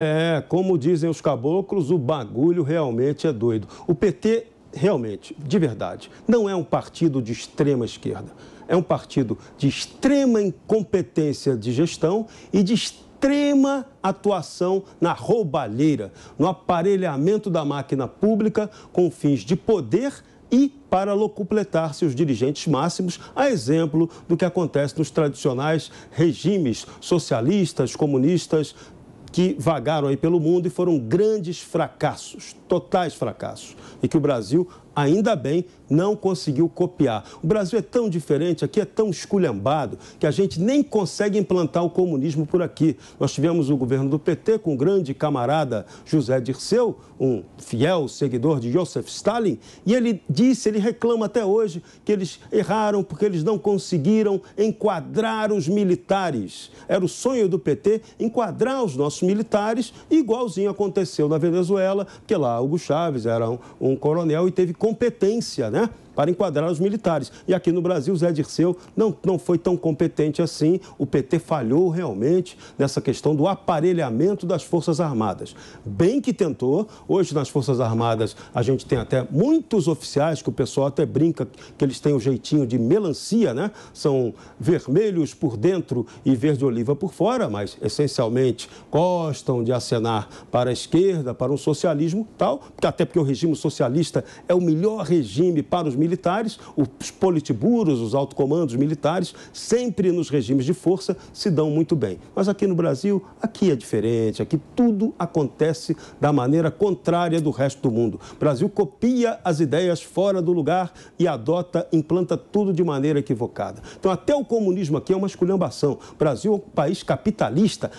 É, como dizem os caboclos, o bagulho realmente é doido. O PT, realmente, de verdade, não é um partido de extrema esquerda. É um partido de extrema incompetência de gestão e de extrema atuação na roubalheira, no aparelhamento da máquina pública com fins de poder e para locupletar seus dirigentes máximos, a exemplo do que acontece nos tradicionais regimes socialistas, comunistas, que vagaram aí pelo mundo e foram grandes fracassos, totais fracassos, e que o Brasil, ainda bem, não conseguiu copiar. O Brasil é tão diferente, aqui é tão esculhambado, que a gente nem consegue implantar o comunismo por aqui. Nós tivemos o governo do PT com o grande camarada José Dirceu, um fiel seguidor de Joseph Stalin, e ele disse, ele reclama até hoje, que eles erraram porque eles não conseguiram enquadrar os militares. Era o sonho do PT enquadrar os nossos nossos militares, igualzinho aconteceu na Venezuela, porque lá Hugo Chávez era um, um coronel e teve competência, né? para enquadrar os militares. E aqui no Brasil, Zé Dirceu não, não foi tão competente assim. O PT falhou realmente nessa questão do aparelhamento das Forças Armadas. Bem que tentou. Hoje, nas Forças Armadas, a gente tem até muitos oficiais que o pessoal até brinca que eles têm o um jeitinho de melancia, né? São vermelhos por dentro e verde oliva por fora, mas essencialmente gostam de acenar para a esquerda, para um socialismo tal, até porque o regime socialista é o melhor regime para os militares militares, os politburos, os autocomandos militares, sempre nos regimes de força, se dão muito bem. Mas aqui no Brasil, aqui é diferente, aqui tudo acontece da maneira contrária do resto do mundo. O Brasil copia as ideias fora do lugar e adota, implanta tudo de maneira equivocada. Então, até o comunismo aqui é uma esculhambação. O Brasil é um país capitalista,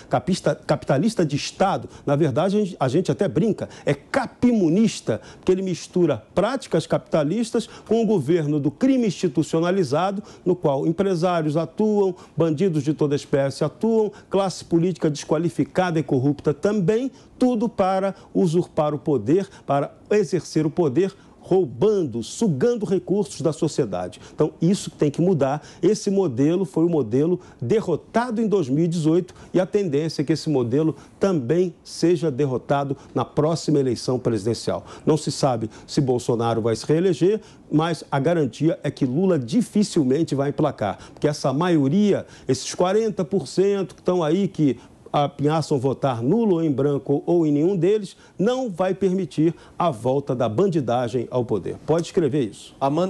capitalista de Estado. Na verdade, a gente, a gente até brinca, é capimunista, porque ele mistura práticas capitalistas com um governo do crime institucionalizado, no qual empresários atuam, bandidos de toda espécie atuam, classe política desqualificada e corrupta também, tudo para usurpar o poder, para exercer o poder roubando, sugando recursos da sociedade. Então, isso tem que mudar. Esse modelo foi o um modelo derrotado em 2018 e a tendência é que esse modelo também seja derrotado na próxima eleição presidencial. Não se sabe se Bolsonaro vai se reeleger, mas a garantia é que Lula dificilmente vai emplacar, porque essa maioria, esses 40% que estão aí que ameaçam votar nulo ou em branco ou em nenhum deles, não vai permitir a volta da bandidagem ao poder. Pode escrever isso. Amanda